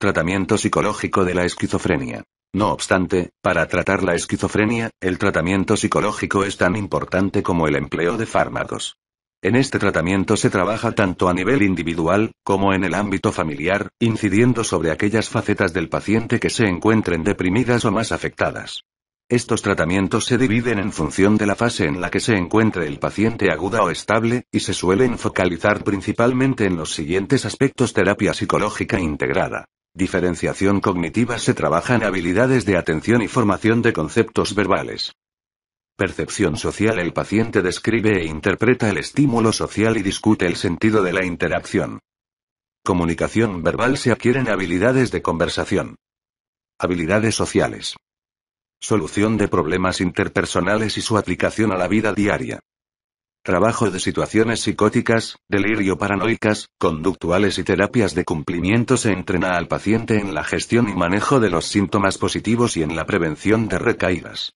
Tratamiento psicológico de la esquizofrenia. No obstante, para tratar la esquizofrenia, el tratamiento psicológico es tan importante como el empleo de fármacos. En este tratamiento se trabaja tanto a nivel individual, como en el ámbito familiar, incidiendo sobre aquellas facetas del paciente que se encuentren deprimidas o más afectadas. Estos tratamientos se dividen en función de la fase en la que se encuentre el paciente aguda o estable, y se suelen focalizar principalmente en los siguientes aspectos terapia psicológica integrada diferenciación cognitiva se trabaja en habilidades de atención y formación de conceptos verbales. Percepción social El paciente describe e interpreta el estímulo social y discute el sentido de la interacción. Comunicación verbal se adquieren habilidades de conversación. Habilidades sociales. Solución de problemas interpersonales y su aplicación a la vida diaria trabajo de situaciones psicóticas, delirio paranoicas, conductuales y terapias de cumplimiento se entrena al paciente en la gestión y manejo de los síntomas positivos y en la prevención de recaídas.